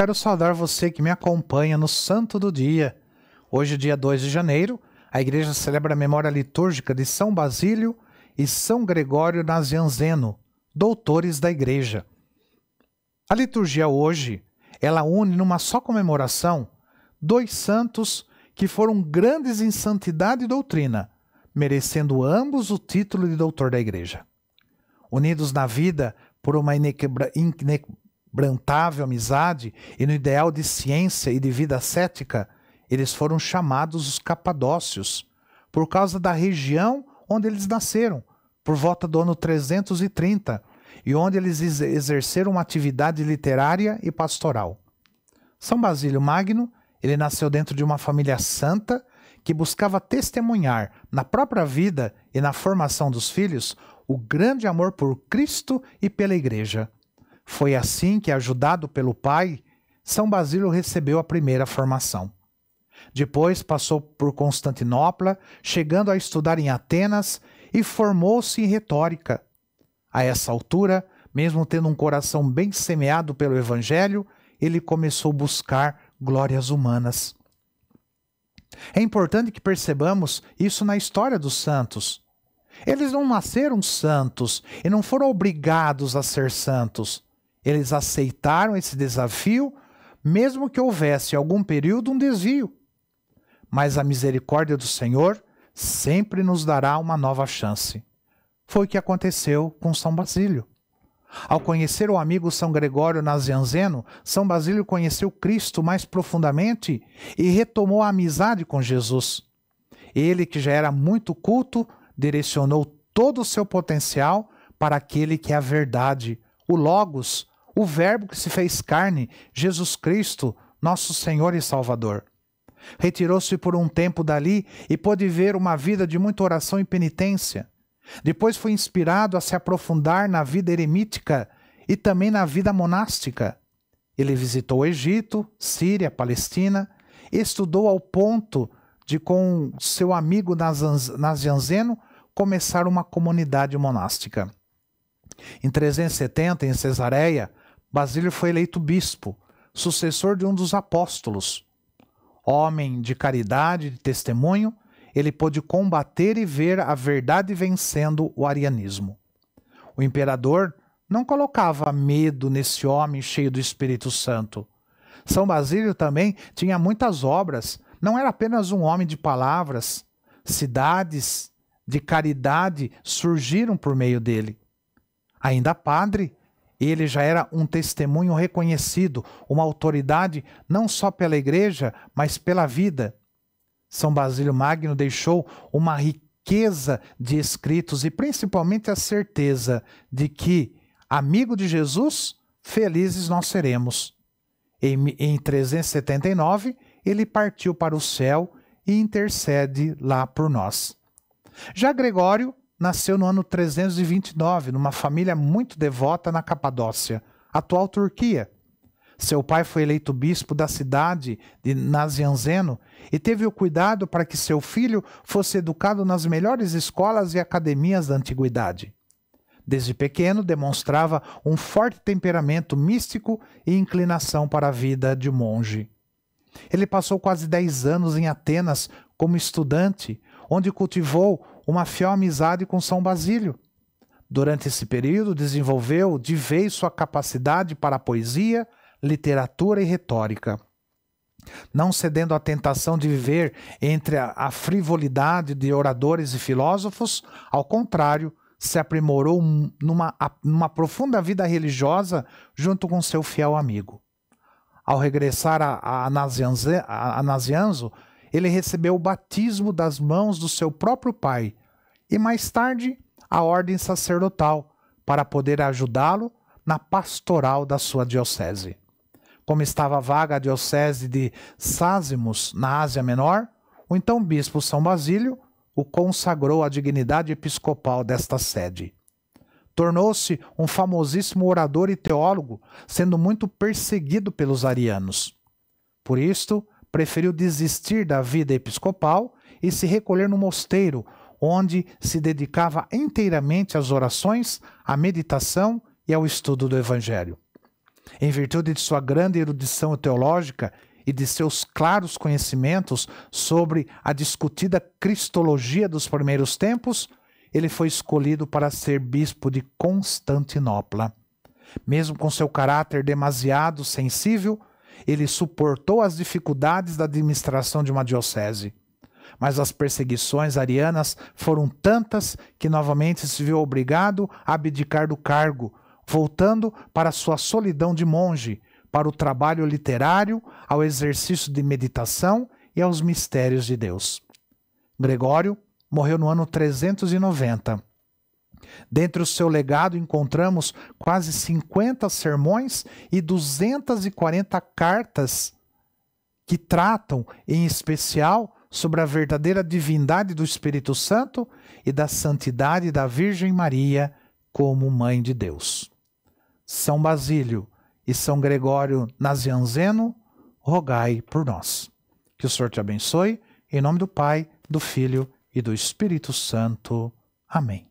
Quero saudar você que me acompanha no Santo do Dia. Hoje, dia 2 de janeiro, a igreja celebra a memória litúrgica de São Basílio e São Gregório Nazianzeno, doutores da igreja. A liturgia hoje, ela une numa só comemoração dois santos que foram grandes em santidade e doutrina, merecendo ambos o título de doutor da igreja. Unidos na vida por uma inequebra, brantável amizade e no ideal de ciência e de vida ascética, eles foram chamados os capadócios, por causa da região onde eles nasceram, por volta do ano 330, e onde eles exerceram uma atividade literária e pastoral. São Basílio Magno, ele nasceu dentro de uma família santa que buscava testemunhar na própria vida e na formação dos filhos o grande amor por Cristo e pela Igreja. Foi assim que, ajudado pelo pai, São Basílio recebeu a primeira formação. Depois passou por Constantinopla, chegando a estudar em Atenas e formou-se em retórica. A essa altura, mesmo tendo um coração bem semeado pelo Evangelho, ele começou a buscar glórias humanas. É importante que percebamos isso na história dos santos. Eles não nasceram santos e não foram obrigados a ser santos. Eles aceitaram esse desafio, mesmo que houvesse algum período um desvio. Mas a misericórdia do Senhor sempre nos dará uma nova chance. Foi o que aconteceu com São Basílio. Ao conhecer o amigo São Gregório Nazianzeno, São Basílio conheceu Cristo mais profundamente e retomou a amizade com Jesus. Ele, que já era muito culto, direcionou todo o seu potencial para aquele que é a verdade, o Logos, o Verbo que se fez carne, Jesus Cristo, nosso Senhor e Salvador. Retirou-se por um tempo dali e pôde ver uma vida de muita oração e penitência. Depois foi inspirado a se aprofundar na vida eremítica e também na vida monástica. Ele visitou o Egito, Síria, Palestina, estudou ao ponto de, com seu amigo Nazianzeno, começar uma comunidade monástica. Em 370, em Cesareia, Basílio foi eleito bispo, sucessor de um dos apóstolos. Homem de caridade e de testemunho, ele pôde combater e ver a verdade vencendo o arianismo. O imperador não colocava medo nesse homem cheio do Espírito Santo. São Basílio também tinha muitas obras, não era apenas um homem de palavras. Cidades de caridade surgiram por meio dele. Ainda padre, ele já era um testemunho reconhecido, uma autoridade não só pela igreja, mas pela vida. São Basílio Magno deixou uma riqueza de escritos e principalmente a certeza de que, amigo de Jesus, felizes nós seremos. Em, em 379, ele partiu para o céu e intercede lá por nós. Já Gregório nasceu no ano 329, numa família muito devota na Capadócia, atual Turquia. Seu pai foi eleito bispo da cidade de Nazianzeno e teve o cuidado para que seu filho fosse educado nas melhores escolas e academias da antiguidade. Desde pequeno demonstrava um forte temperamento místico e inclinação para a vida de monge. Ele passou quase dez anos em Atenas como estudante, onde cultivou uma fiel amizade com São Basílio. Durante esse período, desenvolveu de vez sua capacidade para poesia, literatura e retórica. Não cedendo à tentação de viver entre a frivolidade de oradores e filósofos, ao contrário, se aprimorou numa, numa profunda vida religiosa junto com seu fiel amigo. Ao regressar a, Nazianzo, ele recebeu o batismo das mãos do seu próprio pai, e mais tarde a ordem sacerdotal, para poder ajudá-lo na pastoral da sua diocese. Como estava vaga a diocese de Sásimos, na Ásia Menor, o então bispo São Basílio o consagrou à dignidade episcopal desta sede. Tornou-se um famosíssimo orador e teólogo, sendo muito perseguido pelos arianos. Por isto, preferiu desistir da vida episcopal e se recolher no mosteiro, onde se dedicava inteiramente às orações, à meditação e ao estudo do Evangelho. Em virtude de sua grande erudição teológica e de seus claros conhecimentos sobre a discutida cristologia dos primeiros tempos, ele foi escolhido para ser bispo de Constantinopla. Mesmo com seu caráter demasiado sensível, ele suportou as dificuldades da administração de uma diocese mas as perseguições arianas foram tantas que novamente se viu obrigado a abdicar do cargo, voltando para sua solidão de monge, para o trabalho literário, ao exercício de meditação e aos mistérios de Deus. Gregório morreu no ano 390. Dentre o seu legado encontramos quase 50 sermões e 240 cartas que tratam, em especial, sobre a verdadeira divindade do Espírito Santo e da santidade da Virgem Maria como Mãe de Deus. São Basílio e São Gregório Nazianzeno, rogai por nós. Que o Senhor te abençoe, em nome do Pai, do Filho e do Espírito Santo. Amém.